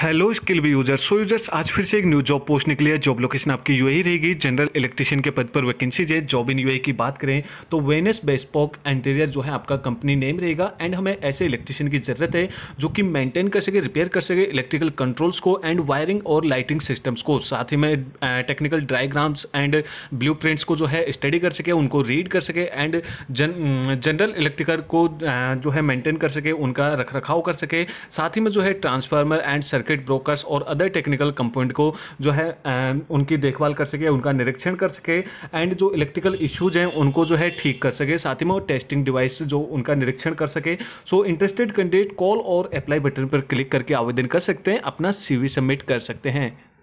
hello skill भी users so users आज फिर से एक न्यू जॉब पोस्ट निकली है जॉब लोकेशन आपकी यूएई रहेगी जनरल इलेक्ट्रिशियन के पद पर वैकेंसीज है जॉब इन यूएई की बात करें तो वेनस बेस्पॉक इंटीरियर जो है आपका कंपनी नेम रहेगा एंड हमें ऐसे इलेक्ट्रिशियन की जरूरत है जो कि मेंटेन कर सके रिपेयर कर सके इलेक्ट्रिकल कंट्रोल्स को एंड वायरिंग और लाइटिंग सिस्टम्स को साथ ही में टेक्निकल डायग्राम्स एंड ब्लू को जो है स्टडी कर सके उनको रीड कर सके एंड जन जनरल इलेक्ट्रिकल को जो है मेंटेन कर सके उनका रख रखाव कर सके साथ ही में जो है transformer and sir circuit breakers और अदर टेक्निकल कंपोनेंट को जो है um, उनकी देखभाल कर सके उनका निरीक्षण कर सके एंड जो इलेक्ट्रिकल इश्यूज हैं उनको जो है ठीक कर सके साथ ही में वो टेस्टिंग डिवाइस जो उनका निरीक्षण कर सके सो इंटरेस्टेड कैंडिडेट कॉल और अप्लाई बटन पर क्लिक करके आवेदन कर सकते हैं अपना सीवी सबमिट कर सकते हैं